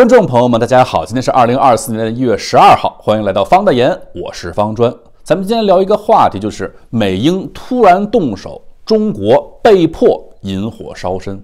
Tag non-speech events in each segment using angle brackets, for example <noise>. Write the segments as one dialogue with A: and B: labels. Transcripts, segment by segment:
A: 观众朋友们，大家好，今天是二零二四年的一月十二号，欢迎来到方大言，我是方砖。咱们今天聊一个话题，就是美英突然动手，中国被迫引火烧身，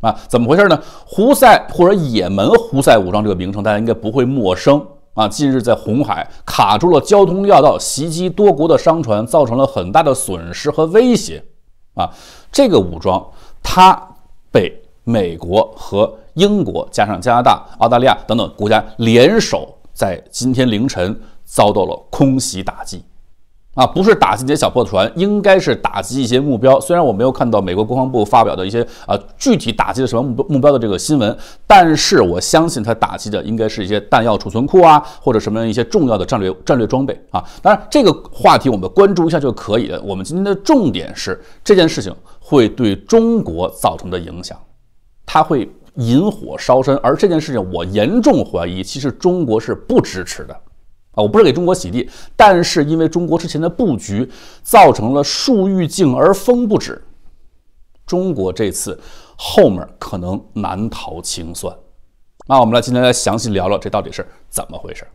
A: 啊，怎么回事呢？胡塞或者也门胡塞武装这个名称，大家应该不会陌生啊。近日在红海卡住了交通要道，袭击多国的商船，造成了很大的损失和威胁啊。这个武装它被。美国和英国加上加拿大、澳大利亚等等国家联手，在今天凌晨遭到了空袭打击，啊，不是打击一些小破船，应该是打击一些目标。虽然我没有看到美国国防部发表的一些啊具体打击的什么目标目标的这个新闻，但是我相信它打击的应该是一些弹药储存库啊，或者什么样一些重要的战略战略装备啊。当然，这个话题我们关注一下就可以了。我们今天的重点是这件事情会对中国造成的影响。他会引火烧身，而这件事情我严重怀疑，其实中国是不支持的，啊，我不是给中国洗地，但是因为中国之前的布局造成了树欲静而风不止，中国这次后面可能难逃清算。那我们来今天来详细聊聊这到底是怎么回事。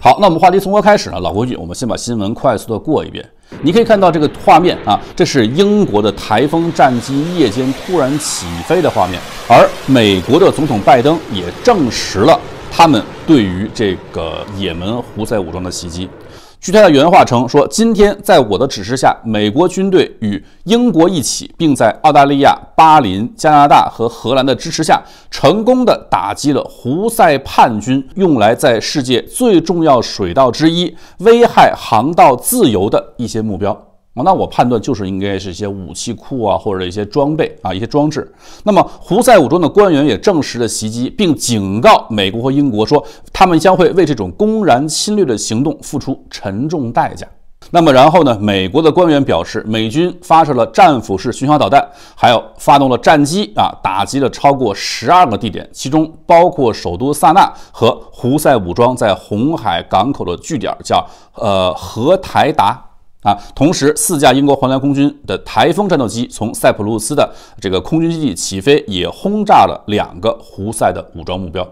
A: 好，那我们话题从何开始呢？老规矩，我们先把新闻快速的过一遍。你可以看到这个画面啊，这是英国的台风战机夜间突然起飞的画面，而美国的总统拜登也证实了。他们对于这个也门胡塞武装的袭击，据他的原话称说，今天在我的指示下，美国军队与英国一起，并在澳大利亚、巴林、加拿大和荷兰的支持下，成功的打击了胡塞叛军用来在世界最重要水道之一危害航道自由的一些目标。啊，那我判断就是应该是一些武器库啊，或者一些装备啊，一些装置。那么，胡塞武装的官员也证实了袭击，并警告美国和英国说，他们将会为这种公然侵略的行动付出沉重代价。那么，然后呢？美国的官员表示，美军发射了战斧式巡航导弹，还有发动了战机啊，打击了超过十二个地点，其中包括首都萨那和胡塞武装在红海港口的据点，叫呃和台达。啊，同时，四架英国皇家空军的台风战斗机从塞浦路斯的这个空军基地起飞，也轰炸了两个胡塞的武装目标。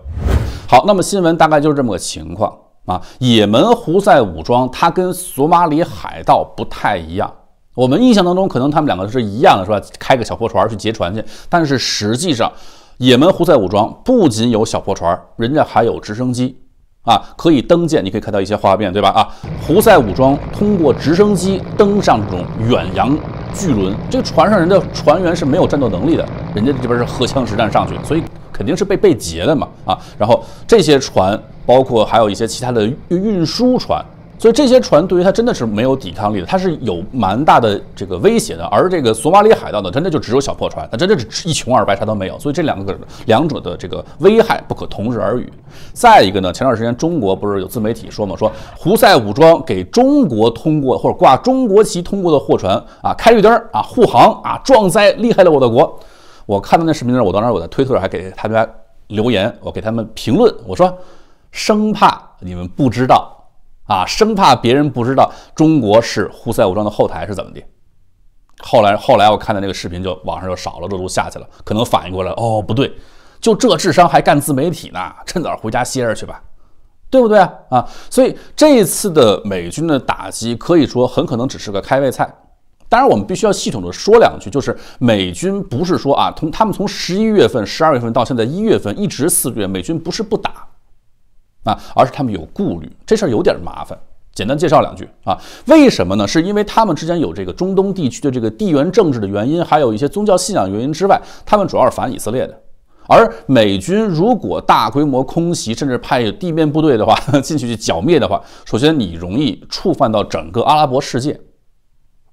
A: 好，那么新闻大概就是这么个情况啊。也门胡塞武装它跟索马里海盗不太一样，我们印象当中可能他们两个是一样的，是吧？开个小破船去劫船去，但是实际上，也门胡塞武装不仅有小破船，人家还有直升机。啊，可以登舰，你可以看到一些画面，对吧？啊，胡塞武装通过直升机登上这种远洋巨轮，这个船上人的船员是没有战斗能力的，人家这边是荷枪实弹上去，所以肯定是被被劫的嘛。啊，然后这些船，包括还有一些其他的运输船。所以这些船对于他真的是没有抵抗力的，他是有蛮大的这个威胁的。而这个索马里海盗呢，真的就只有小破船，它真的是一穷二白，啥都没有。所以这两个两者的这个危害不可同日而语。再一个呢，前段时间中国不是有自媒体说嘛，说胡塞武装给中国通过或者挂中国旗通过的货船啊开绿灯啊护航啊壮哉厉害了我的国！我看到那视频的时候，我当时我在推特上还给他们留言，我给他们评论，我说生怕你们不知道。啊，生怕别人不知道中国是胡塞武装的后台是怎么的。后来，后来我看的那个视频，就网上就少了，热度下去了，可能反应过来，哦，不对，就这智商还干自媒体呢，趁早回家歇着去吧，对不对啊？啊，所以这一次的美军的打击，可以说很可能只是个开胃菜。当然，我们必须要系统的说两句，就是美军不是说啊，从他们从十一月份、十二月份到现在一月份，一直四个月，美军不是不打。啊，而是他们有顾虑，这事儿有点麻烦。简单介绍两句啊，为什么呢？是因为他们之间有这个中东地区的这个地缘政治的原因，还有一些宗教信仰原因之外，他们主要是反以色列的。而美军如果大规模空袭，甚至派地面部队的话 <laughs> 进去去剿灭的话，首先你容易触犯到整个阿拉伯世界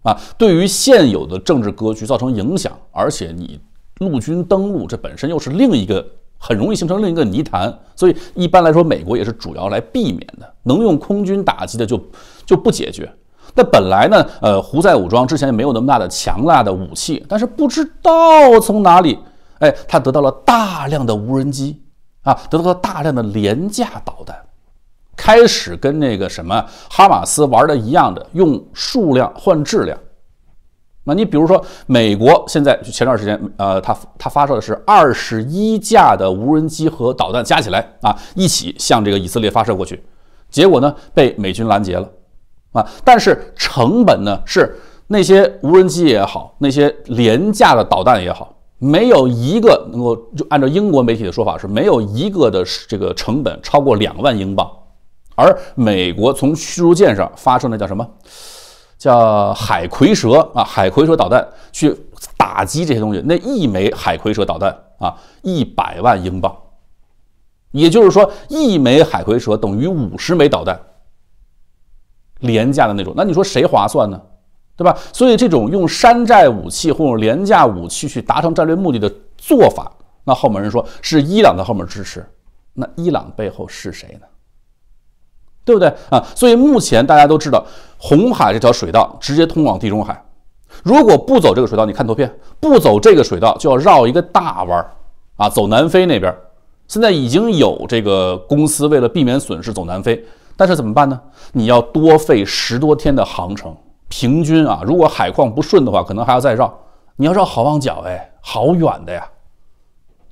A: 啊，对于现有的政治格局造成影响，而且你陆军登陆这本身又是另一个。很容易形成另一个泥潭，所以一般来说，美国也是主要来避免的，能用空军打击的就就不解决。那本来呢，呃，胡塞武装之前也没有那么大的强大的武器，但是不知道从哪里，哎，他得到了大量的无人机啊，得到了大量的廉价导弹，开始跟那个什么哈马斯玩的一样的，用数量换质量。那你比如说，美国现在就前段时间，呃，它它发射的是二十一架的无人机和导弹加起来啊，一起向这个以色列发射过去，结果呢被美军拦截了，啊，但是成本呢是那些无人机也好，那些廉价的导弹也好，没有一个能够就按照英国媒体的说法是没有一个的这个成本超过两万英镑，而美国从驱逐舰上发射的叫什么？叫海蝰蛇啊，海蝰蛇导弹去打击这些东西，那一枚海蝰蛇导弹啊，一百万英镑，也就是说，一枚海蝰蛇等于五十枚导弹，廉价的那种。那你说谁划算呢？对吧？所以这种用山寨武器或者廉价武器去达成战略目的的做法，那后面人说是伊朗在后面支持，那伊朗背后是谁呢？对不对啊？所以目前大家都知道，红海这条水道直接通往地中海。如果不走这个水道，你看图片，不走这个水道就要绕一个大弯儿啊，走南非那边。现在已经有这个公司为了避免损失走南非，但是怎么办呢？你要多费十多天的航程，平均啊，如果海况不顺的话，可能还要再绕。你要绕好望角，哎，好远的呀。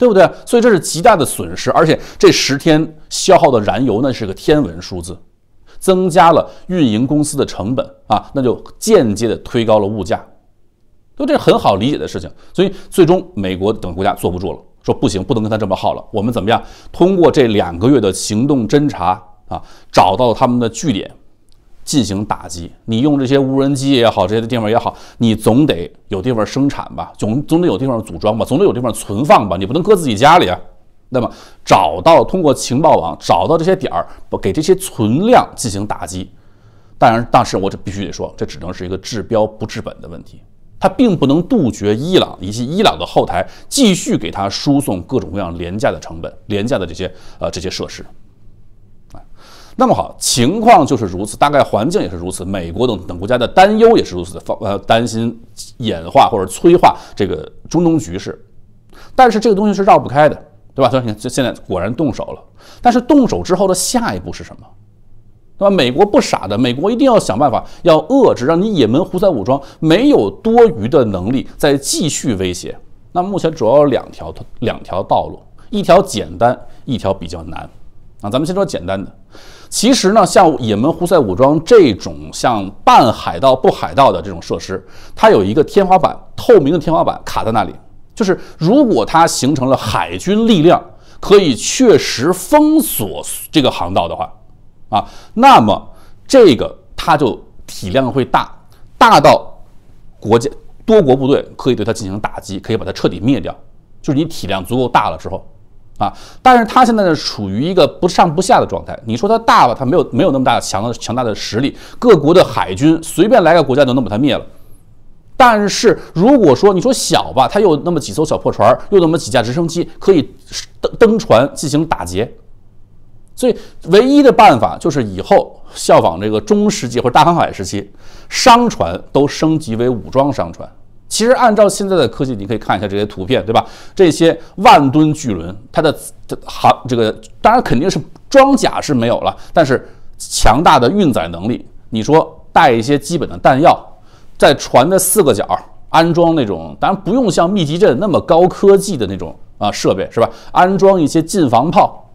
A: 对不对？所以这是极大的损失，而且这十天消耗的燃油那是个天文数字，增加了运营公司的成本啊，那就间接的推高了物价，都这很好理解的事情。所以最终美国等国家坐不住了，说不行，不能跟他这么耗了，我们怎么样？通过这两个月的行动侦查啊，找到了他们的据点。进行打击，你用这些无人机也好，这些地方也好，你总得有地方生产吧，总总得有地方组装吧，总得有地方存放吧，你不能搁自己家里啊。那么找到通过情报网找到这些点儿，给这些存量进行打击。当然，但是我这必须得说，这只能是一个治标不治本的问题，它并不能杜绝伊朗以及伊朗的后台继续给他输送各种各样廉价的成本、廉价的这些呃这些设施。那么好，情况就是如此，大概环境也是如此，美国等等国家的担忧也是如此，放呃担心演化或者催化这个中东局势。但是这个东西是绕不开的，对吧？所以你看，这现在果然动手了。但是动手之后的下一步是什么？对吧？美国不傻的，美国一定要想办法要遏制，让你也门胡塞武装没有多余的能力再继续威胁。那目前主要有两条两条道路，一条简单，一条比较难。啊，咱们先说简单的。其实呢，像也门胡塞武装这种像半海盗不海盗的这种设施，它有一个天花板，透明的天花板卡在那里。就是如果它形成了海军力量，可以确实封锁这个航道的话，啊，那么这个它就体量会大，大到国家多国部队可以对它进行打击，可以把它彻底灭掉。就是你体量足够大了之后，啊，但是它现在呢处于一个不上不下的状态。你说它大吧，它没有没有那么大强的强大的实力，各国的海军随便来个国家都能把它灭了。但是如果说你说小吧，它有那么几艘小破船，又那么几架直升机可以登登船进行打劫。所以唯一的办法就是以后效仿这个中世纪或者大航海时期，商船都升级为武装商船。其实按照现在的科技，你可以看一下这些图片，对吧？这些万吨巨轮，它的航这个当然肯定是装甲是没有了，但是强大的运载能力，你说带一些基本的弹药，在船的四个角安装那种，当然不用像密集阵那么高科技的那种啊设备是吧？安装一些近防炮，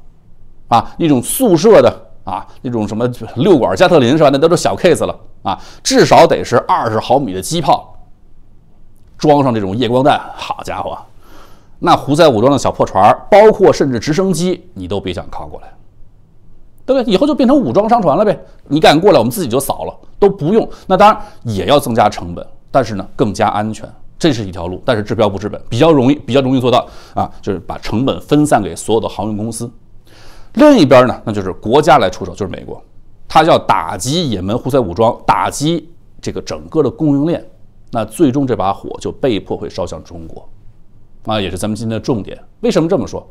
A: 啊，那种速射的啊，那种什么六管加特林是吧？那都是小 case 了啊，至少得是二十毫米的机炮。<laughs> 装上这种夜光弹，好家伙，那胡塞武装的小破船，包括甚至直升机，你都别想靠过来，对不对？以后就变成武装商船了呗。你敢过来，我们自己就扫了，都不用。那当然也要增加成本，但是呢，更加安全。这是一条路，但是治标不治本，比较容易，比较容易做到啊，就是把成本分散给所有的航运公司。另一边呢，那就是国家来出手，就是美国，它要打击也门胡塞武装，打击这个整个的供应链。那最终这把火就被迫会烧向中国，啊，也是咱们今天的重点。为什么这么说？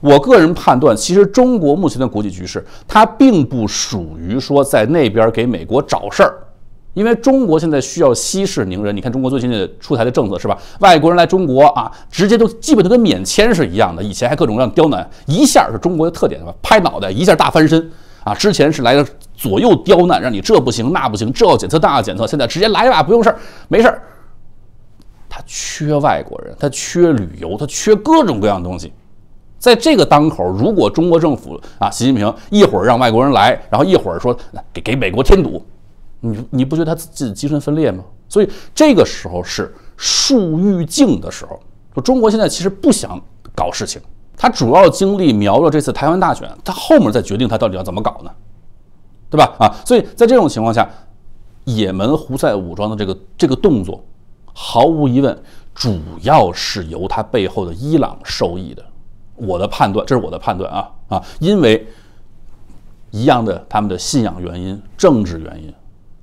A: 我个人判断，其实中国目前的国际局势，它并不属于说在那边给美国找事儿，因为中国现在需要息事宁人。你看，中国最近出台的政策是吧？外国人来中国啊，直接都基本都跟免签是一样的。以前还各种各样刁难，一下是中国的特点吧？拍脑袋一下大翻身。啊，之前是来个左右刁难，让你这不行那不行，这要检测那要检测。现在直接来吧，不用事儿，没事儿。他缺外国人，他缺旅游，他缺各种各样东西。在这个当口，如果中国政府啊，习近平一会儿让外国人来，然后一会儿说给给美国添堵，你你不觉得他自己精神分裂吗？所以这个时候是树欲静的时候。说中国现在其实不想搞事情。他主要精力瞄了这次台湾大选，他后面再决定他到底要怎么搞呢，对吧？啊，所以在这种情况下，也门胡塞武装的这个这个动作，毫无疑问，主要是由他背后的伊朗受益的。我的判断，这是我的判断啊啊，因为一样的他们的信仰原因、政治原因。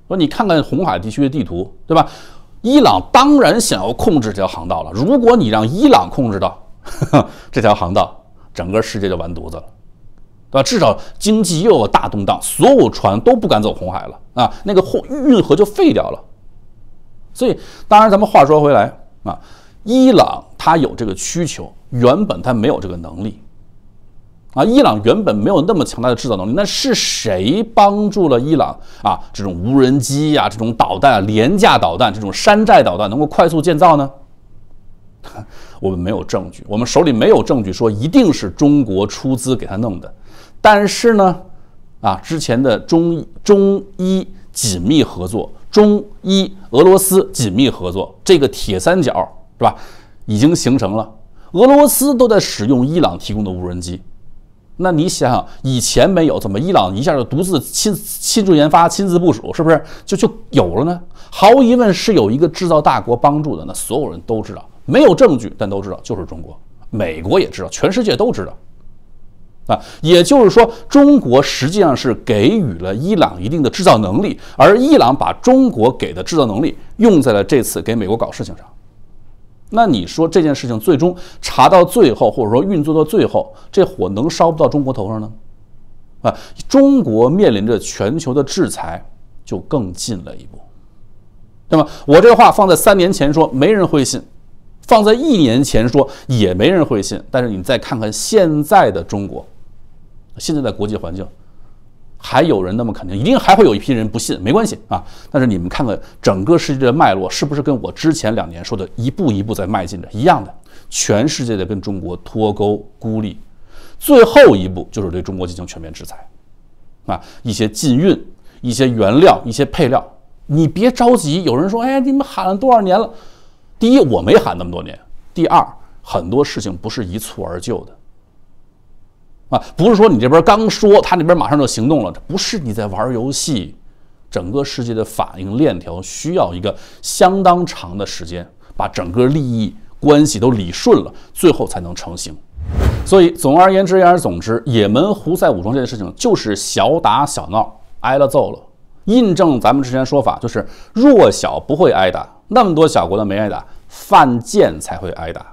A: 说你看看红海地区的地图，对吧？伊朗当然想要控制这条航道了。如果你让伊朗控制到。<laughs> 这条航道，整个世界就完犊子了，对吧？至少经济又有大动荡，所有船都不敢走红海了啊！那个货运河就废掉了。所以，当然咱们话说回来啊，伊朗它有这个需求，原本它没有这个能力啊。伊朗原本没有那么强大的制造能力，那是谁帮助了伊朗啊？这种无人机呀，这种导弹，廉价导弹，这种山寨导弹能够快速建造呢？<laughs> 我们没有证据，我们手里没有证据说一定是中国出资给他弄的。但是呢，啊，之前的中中医紧密合作，中医俄罗斯紧密合作，这个铁三角是吧？已经形成了。俄罗斯都在使用伊朗提供的无人机，那你想想，以前没有，怎么伊朗一下就独自亲亲自研发、亲自部署，是不是就就有了呢？毫无疑问，是有一个制造大国帮助的。那所有人都知道。没有证据，但都知道，就是中国，美国也知道，全世界都知道，啊，也就是说，中国实际上是给予了伊朗一定的制造能力，而伊朗把中国给的制造能力用在了这次给美国搞事情上。那你说这件事情最终查到最后，或者说运作到最后，这火能烧不到中国头上呢？啊，中国面临着全球的制裁，就更近了一步，对么我这话放在三年前说，没人会信。放在一年前说也没人会信，但是你再看看现在的中国，现在的国际环境，还有人那么肯定，一定还会有一批人不信，没关系啊。但是你们看看整个世界的脉络，是不是跟我之前两年说的一步一步在迈进的一样的？全世界在跟中国脱钩、孤立，最后一步就是对中国进行全面制裁啊！一些禁运，一些原料，一些配料。你别着急，有人说：“哎，你们喊了多少年了？”第一，我没喊那么多年；第二，很多事情不是一蹴而就的，啊，不是说你这边刚说，他那边马上就行动了，这不是你在玩游戏。整个世界的反应链条需要一个相当长的时间，把整个利益关系都理顺了，最后才能成型。所以，总而言之，言而总之，也门胡塞武装这件事情就是小打小闹，挨了揍了，印证咱们之前说法，就是弱小不会挨打。那么多小国呢没挨打，犯贱才会挨打。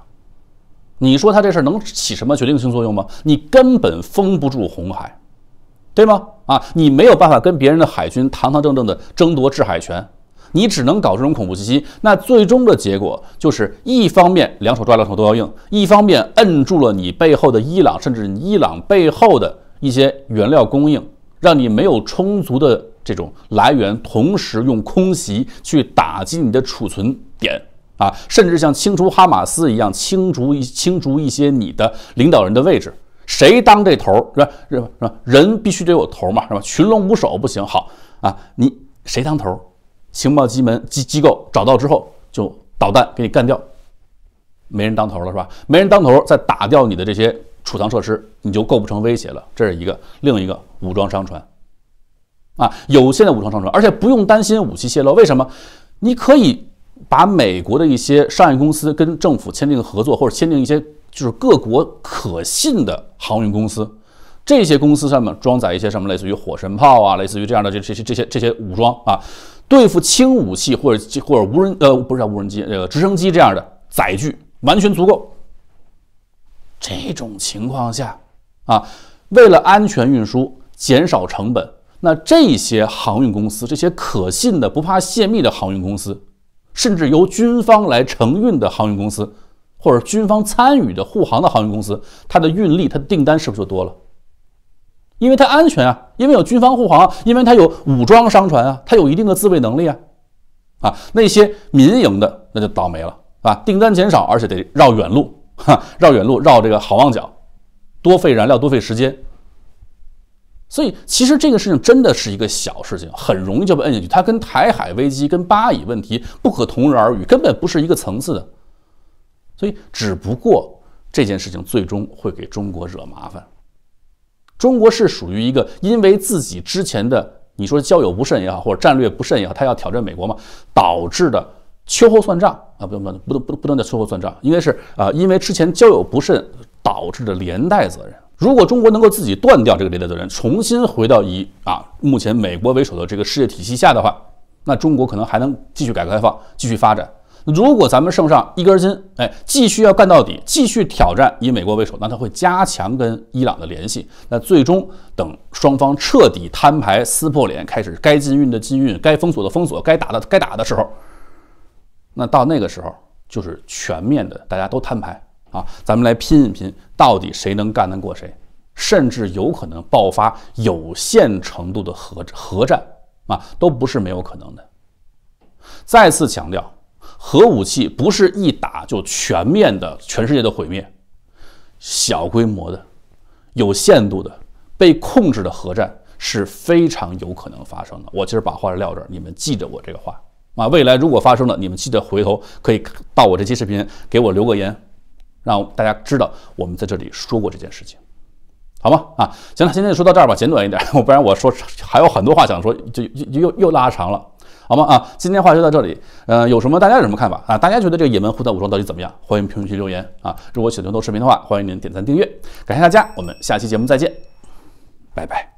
A: 你说他这事儿能起什么决定性作用吗？你根本封不住红海，对吗？啊，你没有办法跟别人的海军堂堂正正的争夺制海权，你只能搞这种恐怖袭击。那最终的结果就是，一方面两手抓，两手都要硬；一方面摁住了你背后的伊朗，甚至伊朗背后的一些原料供应，让你没有充足的。这种来源，同时用空袭去打击你的储存点啊，甚至像清除哈马斯一样清除一清除一些你的领导人的位置，谁当这头是吧？是吧？人必须得有头嘛，是吧？群龙无首不行。好啊，你谁当头？情报机门机机构找到之后，就导弹给你干掉，没人当头了是吧？没人当头，再打掉你的这些储藏设施，你就构不成威胁了。这是一个，另一个武装商船。啊，有限的武装上船，而且不用担心武器泄露。为什么？你可以把美国的一些商业公司跟政府签订合作，或者签订一些就是各国可信的航运公司，这些公司上面装载一些什么类似于火神炮啊，类似于这样的这这这些这些这些武装啊，对付轻武器或者或者无人呃不是叫无人机呃直升机这样的载具完全足够。这种情况下啊，为了安全运输，减少成本。那这些航运公司，这些可信的不怕泄密的航运公司，甚至由军方来承运的航运公司，或者军方参与的护航的航运公司，它的运力、它的订单是不是就多了？因为它安全啊，因为有军方护航，因为它有武装商船啊，它有一定的自卫能力啊。啊，那些民营的那就倒霉了，啊，订单减少，而且得绕远路，哈，绕远路绕这个好望角，多费燃料，多费时间。所以，其实这个事情真的是一个小事情，很容易就被摁下去。它跟台海危机、跟巴以问题不可同日而语，根本不是一个层次的。所以，只不过这件事情最终会给中国惹麻烦。中国是属于一个因为自己之前的你说交友不慎也好，或者战略不慎也好，他要挑战美国嘛，导致的秋后算账啊！不用，不用，不，不，不能叫秋后算账，应该是啊，因为之前交友不慎导致的连带责任。如果中国能够自己断掉这个连带责任，重新回到以啊目前美国为首的这个世界体系下的话，那中国可能还能继续改革开放，继续发展。如果咱们剩上一根筋，哎，继续要干到底，继续挑战以美国为首，那他会加强跟伊朗的联系。那最终等双方彻底摊牌、撕破脸，开始该禁运的禁运，该封锁的封锁，该打的该打的时候，那到那个时候就是全面的，大家都摊牌。啊，咱们来拼一拼，到底谁能干得过谁？甚至有可能爆发有限程度的核核战啊，都不是没有可能的。再次强调，核武器不是一打就全面的，全世界的毁灭。小规模的、有限度的、被控制的核战是非常有可能发生的。我今儿把话撂这儿，你们记着我这个话啊。未来如果发生了，你们记得回头可以到我这期视频给我留个言。让大家知道我们在这里说过这件事情，好吗？啊，行了，今天就说到这儿吧，简短一点，<laughs> 不然我说还有很多话想说，就又又又拉长了，好吗？啊，今天话就到这里。呃，有什么大家有什么看法啊？大家觉得这个也门胡塞武装到底怎么样？欢迎评论区留言啊！如果喜欢投视频的话，欢迎您点赞订阅，感谢大家，我们下期节目再见，拜拜。